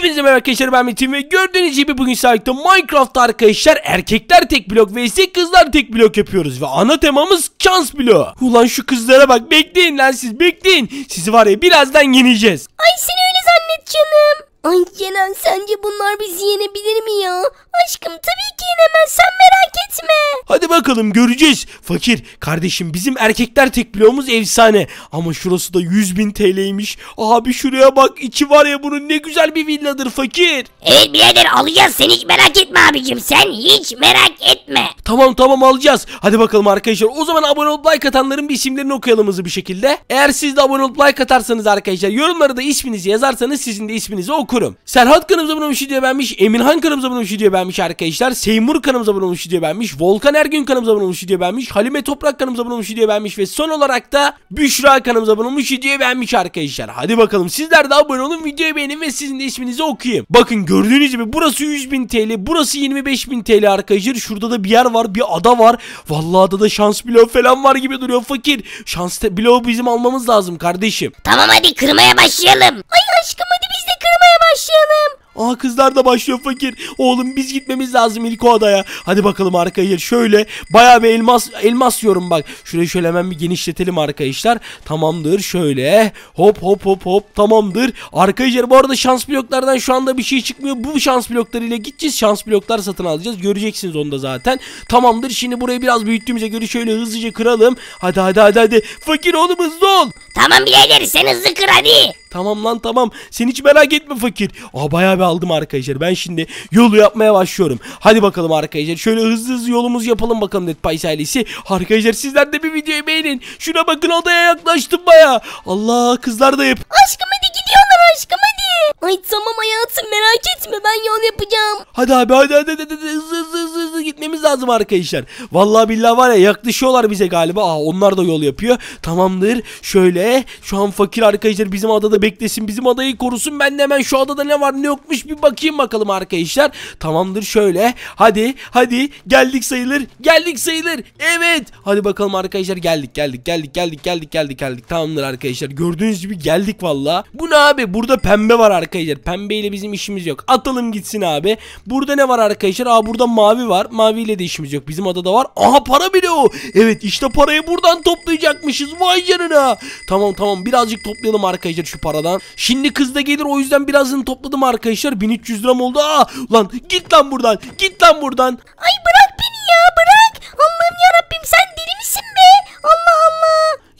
Hepinize merhaba arkadaşlar ben Metin ve gördüğünüz gibi bugün sahipte Minecraft arkadaşlar erkekler tek blok ve ise kızlar tek blok yapıyoruz ve ana temamız şans bloğu. Ulan şu kızlara bak bekleyin lan siz bekleyin. Sizi var ya birazdan yeneceğiz. Ay sen öyle zannet canım. Ay Ceren sence bunlar bizi yenebilir mi ya? Aşkım tabii ki yenemez sen merak etme. Hadi bakalım göreceğiz. Fakir kardeşim bizim erkekler tek bloğumuz efsane. Ama şurası da 100 bin TL'ymiş. Abi şuraya bak içi var ya bunun ne güzel bir villadır fakir. Evet birader alacağız sen hiç merak etme abicim sen hiç merak etme. Tamam tamam alacağız. Hadi bakalım arkadaşlar o zaman abone olup like atanların bir isimlerini okuyalım hızlı bir şekilde. Eğer siz de abone olup like atarsanız arkadaşlar yorumlara da isminizi yazarsanız sizin de isminizi okuyalım okurum. Serhat kanalımıza abone olmuş diye beğenmiş. Eminhan kanalımıza abone olmuş diye beğenmiş arkadaşlar. Seymur kanalımıza abone olmuş diye beğenmiş. Volkan Ergün kanalımıza abone olmuş diye beğenmiş. Halime Toprak kanalımıza abone olmuş diye beğenmiş. Ve son olarak da Büşra kanalımıza abone olmuş diye beğenmiş arkadaşlar. Hadi bakalım sizler de abone olun videoyu beğenin ve sizin de isminizi okuyayım. Bakın gördüğünüz gibi burası 100.000 TL. Burası 25.000 TL arkadaşlar. Şurada da bir yer var. Bir ada var. Vallahi adada şans bloğu falan var gibi duruyor fakir. Şans bloğu bizim almamız lazım kardeşim. Tamam hadi kırmaya başlayalım. Ay aşkım hadi biz de kırmaya başlayalım. Aa kızlar da başlıyor fakir. Oğlum biz gitmemiz lazım ilk o adaya. Hadi bakalım arkaya şöyle baya bir elmas elmas diyorum bak. Şurayı şöyle hemen bir genişletelim arkadaşlar. Tamamdır şöyle. Hop hop hop hop tamamdır. Arkadaşlar bu arada şans bloklardan şu anda bir şey çıkmıyor. Bu şans bloklarıyla gideceğiz. Şans bloklar satın alacağız. Göreceksiniz onu da zaten. Tamamdır şimdi burayı biraz büyüttüğümüze göre şöyle hızlıca kıralım. Hadi hadi hadi hadi. Fakir oğlum hızlı ol. Tamam birader sen hızlı kır hadi. Tamam lan tamam. Sen hiç merak etme fakir. Aa bayağı bir aldım arkadaşlar. Ben şimdi yolu yapmaya başlıyorum. Hadi bakalım arkadaşlar. Şöyle hızlı hızlı yolumuz yapalım bakalım Netpies ailesi. Arkadaşlar sizler de bir videoyu beğenin. Şuna bakın odaya yaklaştım baya. Allah kızlar da yap. Aşkım hadi gidiyorlar aşkım hadi. Ay tamam hayatım merak etme ben yol yapacağım. Hadi abi hadi hadi hadi, hadi, hızlı hızlı. hızlı hızlı gitmemiz lazım arkadaşlar. Vallahi billahi var ya yaklaşıyorlar bize galiba. Aa, onlar da yol yapıyor. Tamamdır. Şöyle şu an fakir arkadaşlar bizim adada beklesin. Bizim adayı korusun. Ben de hemen şu adada ne var ne yokmuş bir bakayım bakalım arkadaşlar. Tamamdır şöyle. Hadi hadi geldik sayılır. Geldik sayılır. Evet. Hadi bakalım arkadaşlar geldik geldik geldik geldik geldik geldik geldik. Tamamdır arkadaşlar. Gördüğünüz gibi geldik valla. Bu ne abi? Burada pembe var arkadaşlar. Pembeyle bizim işimiz yok. Atalım gitsin abi. Burada ne var arkadaşlar? Aa burada mavi var maviyle de işimiz yok. Bizim adada var. Aha para bile o. Evet işte parayı buradan toplayacakmışız. Vay canına. Tamam tamam birazcık toplayalım arkadaşlar şu paradan. Şimdi kız da gelir o yüzden birazını topladım arkadaşlar. 1300 lira oldu. Aa lan git lan buradan. Git lan buradan. Ay bırak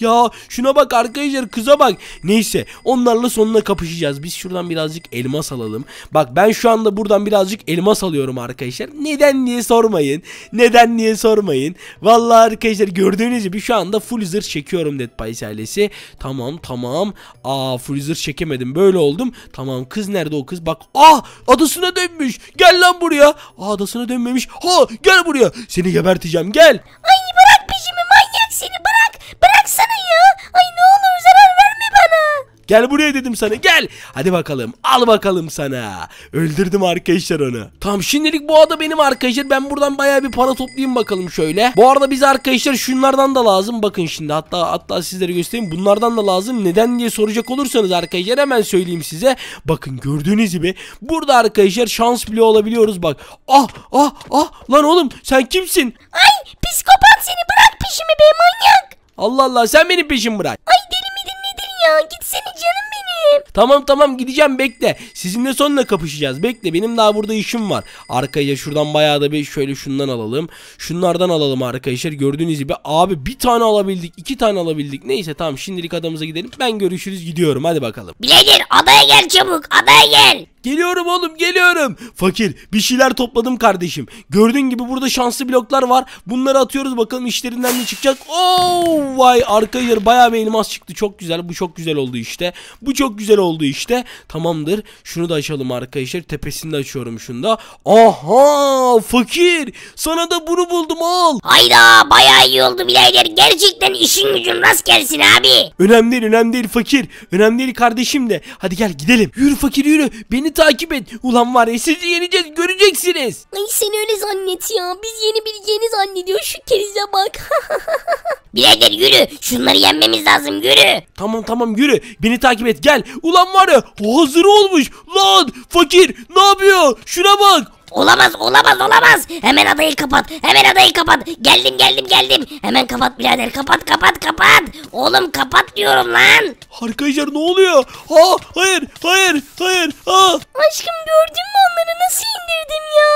Ya şuna bak arkadaşlar kıza bak. Neyse onlarla sonuna kapışacağız. Biz şuradan birazcık elmas alalım. Bak ben şu anda buradan birazcık elmas alıyorum arkadaşlar. Neden diye sormayın. Neden diye sormayın. Vallahi arkadaşlar gördüğünüz gibi şu anda full zırh çekiyorum Dead Pies ailesi. Tamam tamam. Aa full zırh çekemedim böyle oldum. Tamam kız nerede o kız? Bak ah adasına dönmüş. Gel lan buraya. Aa adasına dönmemiş. Ha gel buraya. Seni geberteceğim gel. Ay Gel buraya dedim sana gel. Hadi bakalım al bakalım sana. Öldürdüm arkadaşlar onu. Tam şimdilik bu ada benim arkadaşlar. Ben buradan baya bir para toplayayım bakalım şöyle. Bu arada biz arkadaşlar şunlardan da lazım. Bakın şimdi hatta hatta sizlere göstereyim. Bunlardan da lazım. Neden diye soracak olursanız arkadaşlar hemen söyleyeyim size. Bakın gördüğünüz gibi burada arkadaşlar şans bile olabiliyoruz bak. Ah ah ah lan oğlum sen kimsin? Ay psikopat seni bırak peşimi be manyak. Allah Allah sen benim peşim bırak. Ay deli ya gitsene canım benim. Tamam tamam gideceğim bekle. Sizinle sonuna kapışacağız. Bekle benim daha burada işim var. Arkaya şuradan bayağı da bir şöyle şundan alalım. Şunlardan alalım arkadaşlar. Gördüğünüz gibi abi bir tane alabildik. iki tane alabildik. Neyse tamam şimdilik adamıza gidelim. Ben görüşürüz gidiyorum hadi bakalım. Bilader adaya gel çabuk adaya gel. Geliyorum oğlum geliyorum. Fakir bir şeyler topladım kardeşim. Gördüğün gibi burada şanslı bloklar var. Bunları atıyoruz bakalım işlerinden ne çıkacak. Oo oh, vay arka yarı bayağı bir elmas çıktı. Çok güzel bu çok güzel oldu işte. Bu çok güzel oldu işte. Tamamdır. Şunu da açalım arkadaşlar. Tepesini de açıyorum şunda. Aha fakir sana da bunu buldum al. Hayda bayağı iyi oldu birader. Gerçekten işin gücün rast gelsin abi. Önemli değil önemli değil fakir. Önemli değil kardeşim de. Hadi gel gidelim. Yürü fakir yürü. Beni beni takip et. Ulan var ya sizi yeneceğiz göreceksiniz. Ay sen öyle zannet ya. Biz yeni bir yeni zannediyor. Şu kerize bak. Birader yürü. Şunları yenmemiz lazım yürü. Tamam tamam yürü. Beni takip et gel. Ulan var ya hazır olmuş. Lan fakir ne yapıyor? Şuna bak. Olamaz olamaz olamaz. Hemen adayı kapat. Hemen adayı kapat. Geldim geldim geldim. Hemen kapat birader kapat kapat kapat. Oğlum kapat diyorum lan. Arkadaşlar ne oluyor? Ha, hayır, hayır, hayır. Ha. Aşkım gördün mü onları nasıl indirdim ya?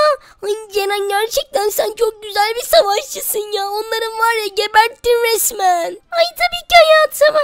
Ay Cenan gerçekten sen çok güzel bir savaşçısın ya. Onların var ya geberttin resmen. Ay tabii ki hayatım.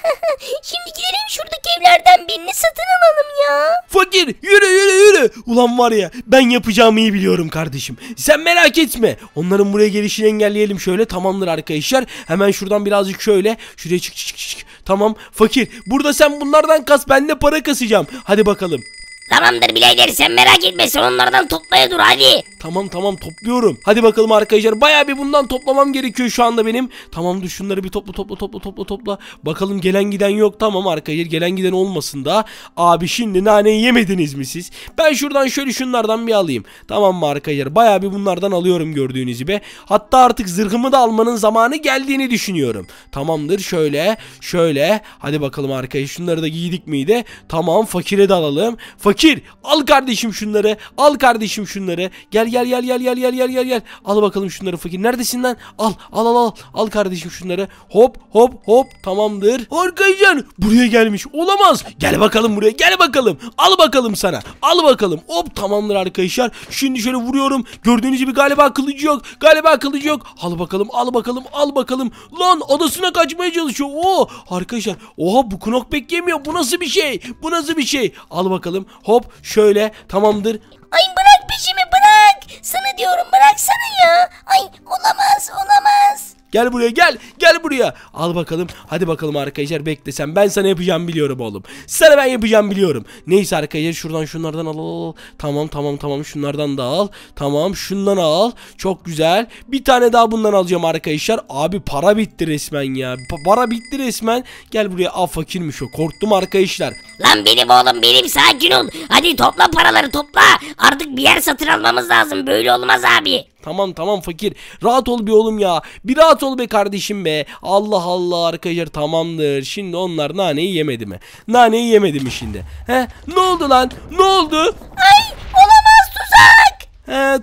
Şimdi gidelim şuradaki evlerden birini satın alalım ya. Fakir yürü yürü yürü. Ulan var ya ben yapacağımı iyi biliyorum kardeşim. Sen merak etme. Onların buraya gelişini engelleyelim şöyle. Tamamdır arkadaşlar. Hemen şuradan birazcık şöyle. Şuraya çık çık çık. Tamam. Fakir fakir. Burada sen bunlardan kas ben de para kasacağım. Hadi bakalım. Tamamdır bileyler sen merak etme sen onlardan toplaya dur hadi. Tamam tamam topluyorum. Hadi bakalım arkadaşlar baya bir bundan toplamam gerekiyor şu anda benim. Tamam dur şunları bir topla topla topla topla topla. Bakalım gelen giden yok tamam arkadaşlar gelen giden olmasın da. Abi şimdi naneyi yemediniz mi siz? Ben şuradan şöyle şunlardan bir alayım. Tamam mı arkadaşlar baya bir bunlardan alıyorum gördüğünüz gibi. Hatta artık zırhımı da almanın zamanı geldiğini düşünüyorum. Tamamdır şöyle şöyle. Hadi bakalım arkadaşlar şunları da giydik miydi? Tamam fakire de alalım. Fakir fakir al kardeşim şunları. Al kardeşim şunları. Gel gel gel gel gel gel gel gel gel. Al bakalım şunları fakir. Neredesin lan? Al al al al. Al kardeşim şunları. Hop hop hop tamamdır. Arkadaşlar buraya gelmiş. Olamaz. Gel bakalım buraya. Gel bakalım. Al bakalım sana. Al bakalım. Hop tamamdır arkadaşlar. Şimdi şöyle vuruyorum. Gördüğünüz gibi galiba kılıcı yok. Galiba kılıcı yok. Al bakalım. Al bakalım. Al bakalım. Lan odasına kaçmaya çalışıyor. Oo arkadaşlar. Oha bu knockback yemiyor. Bu nasıl bir şey? Bu nasıl bir şey? Al bakalım. Hop hop şöyle tamamdır. Ay bırak peşimi bırak. Sana diyorum bıraksana ya. Ay olamaz olamaz. Gel buraya gel. Gel buraya. Al bakalım. Hadi bakalım arkadaşlar bekle sen. Ben sana yapacağım biliyorum oğlum. Sana ben yapacağım biliyorum. Neyse arkadaşlar şuradan şunlardan al, al, al. Tamam tamam tamam şunlardan da al. Tamam şundan al. Çok güzel. Bir tane daha bundan alacağım arkadaşlar. Abi para bitti resmen ya. Pa para bitti resmen. Gel buraya. Aa fakirmiş o. Korktum arkadaşlar. Lan benim oğlum benim sakin ol. Hadi topla paraları topla. Artık bir yer satın almamız lazım. Böyle olmaz abi. Tamam tamam fakir. Rahat ol bir oğlum ya. Bir rahat ol be kardeşim be. Allah Allah arkadaşlar tamamdır. Şimdi onlar naneyi yemedi mi? Naneyi yemedi mi şimdi? He? Ne oldu lan? Ne oldu? Ay olamaz tuzak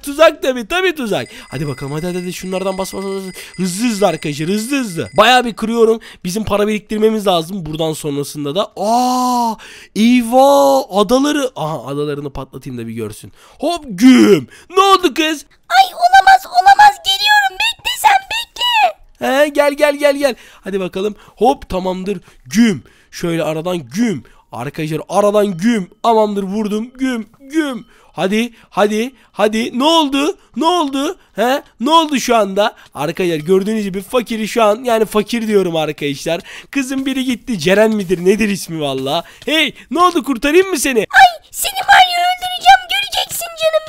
tuzak tabi tabi tuzak. Hadi bakalım hadi hadi, şunlardan bas bas bas. Hızlı hızlı arkadaşlar hızlı hızlı. Baya bir kırıyorum. Bizim para biriktirmemiz lazım buradan sonrasında da. Aa iva adaları. Aha adalarını patlatayım da bir görsün. Hop güm. Ne oldu kız? Ay olamaz olamaz geliyorum bekle sen bekle. He gel gel gel gel. Hadi bakalım. Hop tamamdır. Güm. Şöyle aradan güm. Arkadaşlar aradan güm amandır vurdum güm güm. Hadi hadi hadi ne oldu ne oldu he ne oldu şu anda arkadaşlar gördüğünüz gibi fakiri şu an yani fakir diyorum arkadaşlar kızın biri gitti Ceren midir nedir ismi valla hey ne oldu kurtarayım mı seni Ay seni var ya öldüreceğim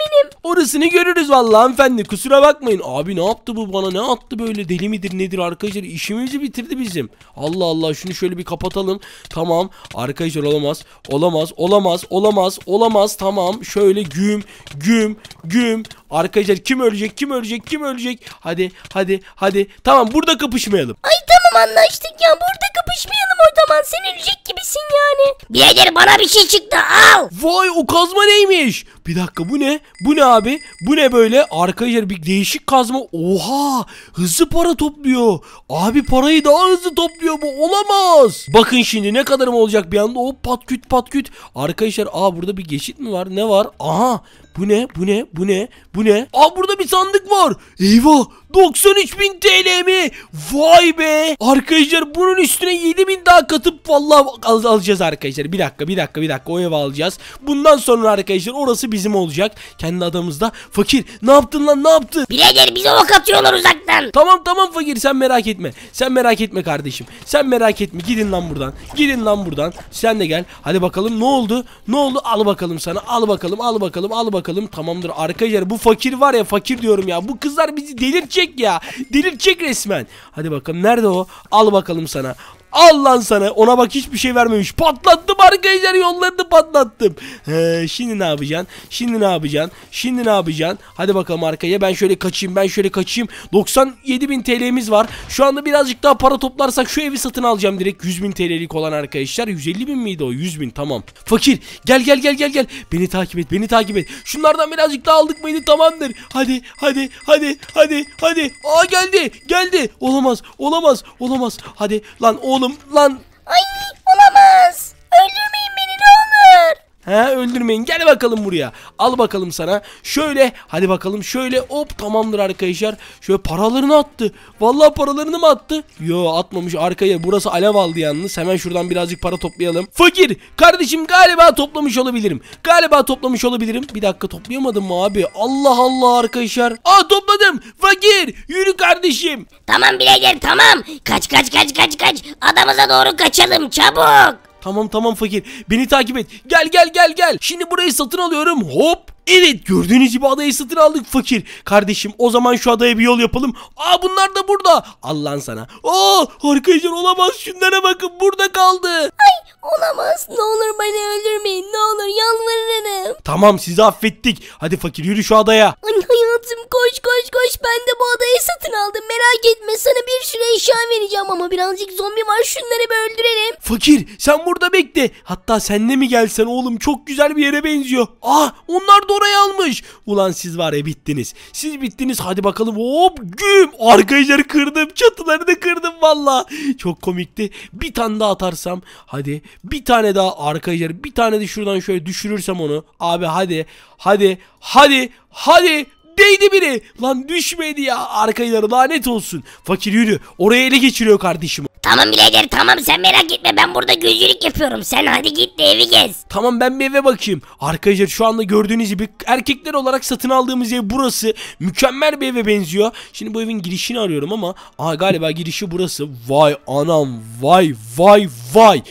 benim. Orasını görürüz vallahi hanımefendi kusura bakmayın. Abi ne yaptı bu bana ne attı böyle deli midir nedir arkadaşlar işimizi bitirdi bizim. Allah Allah şunu şöyle bir kapatalım. Tamam arkadaşlar olamaz olamaz olamaz olamaz olamaz tamam şöyle güm güm güm. Arkadaşlar kim ölecek kim ölecek kim ölecek. Hadi hadi hadi tamam burada kapışmayalım. Ay tamam anlaştık ya burada kapışmayalım o zaman sen ölecek gibisin yani. Birader bana bir şey çıktı al. Vay o kazma neymiş? Bir dakika bu ne? Bu ne abi? Bu ne böyle? Arkadaşlar bir değişik kazma. Oha! Hızlı para topluyor. Abi parayı daha hızlı topluyor bu. Olamaz. Bakın şimdi ne kadarım olacak bir anda. O patküt patküt. Arkadaşlar aa burada bir geçit mi var? Ne var? Aha! Bu ne? Bu ne? Bu ne? Bu ne? Aa burada bir sandık var. Eyvah. 93.000 TL mi? Vay be. Arkadaşlar bunun üstüne 7.000 daha katıp vallahi al alacağız arkadaşlar. Bir dakika bir dakika bir dakika o evi alacağız. Bundan sonra arkadaşlar orası bizim olacak. Kendi adamızda. Fakir ne yaptın lan ne yaptın? Birader bize ok atıyorlar uzaktan. Tamam tamam fakir sen merak etme. Sen merak etme kardeşim. Sen merak etme. Gidin lan buradan. Gidin lan buradan. Sen de gel. Hadi bakalım ne oldu? Ne oldu? Al bakalım sana. Al bakalım al bakalım al bakalım bakalım tamamdır. Arkadaşlar bu fakir var ya fakir diyorum ya. Bu kızlar bizi delirtecek ya. Delirtecek resmen. Hadi bakalım nerede o? Al bakalım sana. Al lan sana. Ona bak hiçbir şey vermemiş. Patlattım arkadaşlar yollarını patlattım. He, şimdi ne yapacaksın? Şimdi ne yapacaksın? Şimdi ne yapacaksın? Hadi bakalım arkaya. Ben şöyle kaçayım. Ben şöyle kaçayım. 97.000 TL'miz var. Şu anda birazcık daha para toplarsak şu evi satın alacağım direkt. 100.000 TL'lik olan arkadaşlar. 150.000 miydi o? 100.000 tamam. Fakir gel gel gel gel gel. Beni takip et. Beni takip et. Şunlardan birazcık daha aldık mıydı? Tamamdır. Hadi hadi hadi hadi hadi. Aa geldi. Geldi. Olamaz. Olamaz. Olamaz. Hadi lan o oğlum lan. Ay olamaz. Ölürüm. He öldürmeyin. Gel bakalım buraya. Al bakalım sana. Şöyle hadi bakalım şöyle hop tamamdır arkadaşlar. Şöyle paralarını attı. Vallahi paralarını mı attı? Yo atmamış arkaya. Burası alev aldı yalnız. Hemen şuradan birazcık para toplayalım. Fakir kardeşim galiba toplamış olabilirim. Galiba toplamış olabilirim. Bir dakika toplayamadım mı abi? Allah Allah arkadaşlar. Aa topladım. Fakir yürü kardeşim. Tamam birader tamam. Kaç kaç kaç kaç kaç. Adamıza doğru kaçalım çabuk. Tamam tamam fakir. Beni takip et. Gel gel gel gel. Şimdi burayı satın alıyorum. Hop. Evet gördüğünüz gibi adayı satın aldık fakir. Kardeşim o zaman şu adaya bir yol yapalım. Aa bunlar da burada. Allah'ın sana. Aa arkadaşlar olamaz şunlara bakın burada kaldı. Ay olamaz ne olur beni öldürmeyin ne olur yalvarırım. Tamam sizi affettik. Hadi fakir yürü şu adaya. Ay hayatım koş koş koş ben de bu adayı satın aldım merak etme sana bir süre eşya vereceğim ama birazcık zombi var şunları bir öldürelim. Fakir sen burada bekle. Hatta senle mi gelsen oğlum çok güzel bir yere benziyor. Aa onlar da oraya almış. Ulan siz var ya bittiniz. Siz bittiniz hadi bakalım hop güm. Arkadaşları kırdım çatıları da kırdım valla. Çok komikti. Bir tane daha atarsam hadi bir tane daha arkadaşlar bir tane de şuradan şöyle düşürürsem onu. Abi hadi hadi hadi hadi değdi biri. Lan düşmedi ya. Arkayları lanet olsun. Fakir yürü. Oraya ele geçiriyor kardeşim. Tamam birader tamam sen merak etme ben burada gözcülük yapıyorum. Sen hadi git de evi gez. Tamam ben bir eve bakayım. Arkadaşlar şu anda gördüğünüz gibi erkekler olarak satın aldığımız ev burası. Mükemmel bir eve benziyor. Şimdi bu evin girişini arıyorum ama aa galiba girişi burası. Vay anam vay vay vay.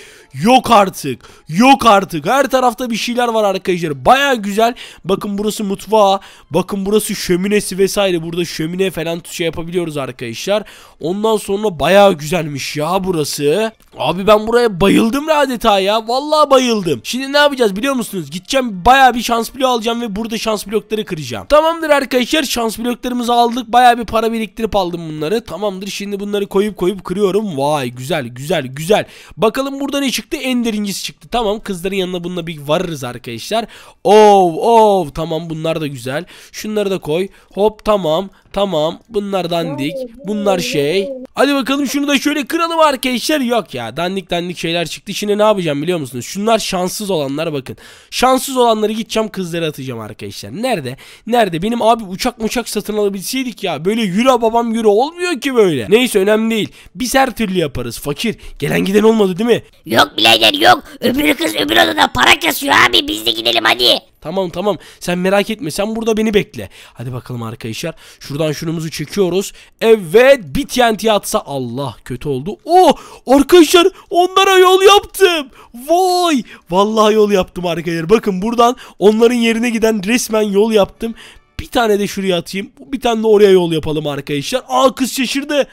Yok artık. Yok artık. Her tarafta bir şeyler var arkadaşlar. Baya güzel. Bakın burası mutfağı. Bakın burası şöminesi vesaire. Burada şömine falan şey yapabiliyoruz arkadaşlar. Ondan sonra baya güzelmiş ya burası. Abi ben buraya bayıldım adeta ya. Vallahi bayıldım. Şimdi ne yapacağız biliyor musunuz? Gideceğim baya bir şans bloğu alacağım ve burada şans blokları kıracağım. Tamamdır arkadaşlar. Şans bloklarımızı aldık. Baya bir para biriktirip aldım bunları. Tamamdır. Şimdi bunları koyup koyup kırıyorum. Vay güzel güzel güzel. Bakalım burada ne çıktı? çıktı Ender'incisi çıktı. Tamam kızların yanına bununla bir varırız arkadaşlar. Ov ov tamam bunlar da güzel. Şunları da koy. Hop tamam tamam bunlardan dik Bunlar şey. Hadi bakalım şunu da şöyle kıralım arkadaşlar. Yok ya dandik dandik şeyler çıktı. Şimdi ne yapacağım biliyor musunuz? Şunlar şanssız olanlar bakın. Şanssız olanları gideceğim kızlara atacağım arkadaşlar. Nerede? Nerede? Benim abi uçak uçak satın alabilseydik ya. Böyle yürü babam yürü olmuyor ki böyle. Neyse önemli değil. Biz her türlü yaparız. Fakir. Gelen giden olmadı değil mi? Yok birader yok. Öbürü kız öbür odada para kasıyor abi. Biz de gidelim hadi. Tamam tamam sen merak etme sen burada beni bekle. Hadi bakalım arkadaşlar. Şuradan şunumuzu çekiyoruz. Evet bir TNT atsa Allah kötü oldu. Oh arkadaşlar onlara yol yaptım. Vay vallahi yol yaptım arkadaşlar. Bakın buradan onların yerine giden resmen yol yaptım. Bir tane de şuraya atayım. Bir tane de oraya yol yapalım arkadaşlar. Aa kız şaşırdı. Ay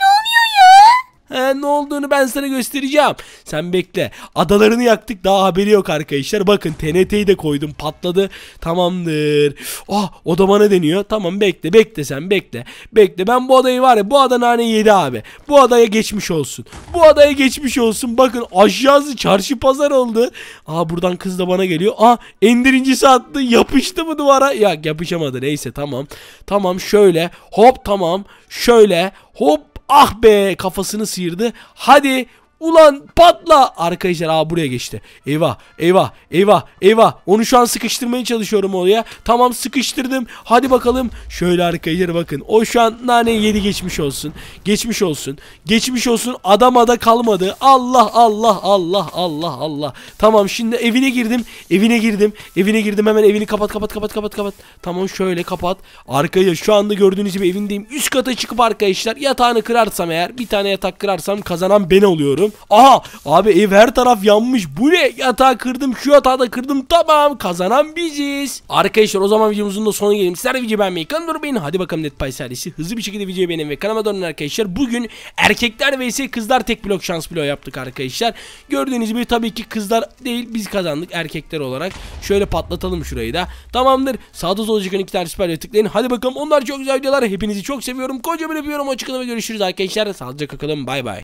ne oluyor? He, ne olduğunu ben sana göstereceğim. Sen bekle. Adalarını yaktık daha haberi yok arkadaşlar. Bakın TNT'yi de koydum patladı. Tamamdır. Ah oh, odama ne deniyor? Tamam bekle bekle sen bekle. Bekle ben bu adayı var ya bu ada nane yedi abi. Bu adaya geçmiş olsun. Bu adaya geçmiş olsun. Bakın aşağısı çarşı pazar oldu. Aa buradan kız da bana geliyor. Aa ah, endirincisi attı. Yapıştı mı duvara? Ya yapışamadı neyse tamam. Tamam şöyle hop tamam şöyle hop Ah be kafasını sıyırdı. Hadi Ulan patla. Arkadaşlar aa buraya geçti. Eyvah eyvah eyvah eyvah. Onu şu an sıkıştırmaya çalışıyorum oraya. Tamam sıkıştırdım. Hadi bakalım. Şöyle arkadaşlar bakın. O şu an nane yedi geçmiş olsun. Geçmiş olsun. Geçmiş olsun. Adamada kalmadı. Allah Allah Allah Allah Allah. Tamam şimdi evine girdim. Evine girdim. Evine girdim. Hemen evini kapat kapat kapat kapat kapat. Tamam şöyle kapat. Arkadaşlar şu anda gördüğünüz gibi evindeyim. Üst kata çıkıp arkadaşlar yatağını kırarsam eğer bir tane yatak kırarsam kazanan ben oluyorum bakalım. Aha abi ev her taraf yanmış. Bu ne? Yatağı kırdım. Şu yatağı da kırdım. Tamam kazanan biziz. Arkadaşlar o zaman videomuzun da sonuna gelelim. Sizler videoyu beğenmeyi kanal Hadi bakalım Netpay serisi. Hızlı bir şekilde videoyu beğenin ve kanalıma dönün arkadaşlar. Bugün erkekler vs kızlar tek blok şans bloğu yaptık arkadaşlar. Gördüğünüz gibi tabii ki kızlar değil biz kazandık erkekler olarak. Şöyle patlatalım şurayı da. Tamamdır. Sağda solda çıkan iki tane süper tıklayın. Hadi bakalım onlar çok güzel videolar. Hepinizi çok seviyorum. Kocaman öpüyorum. Hoşçakalın ve görüşürüz arkadaşlar. Sağlıcakla kalın. Bay bay.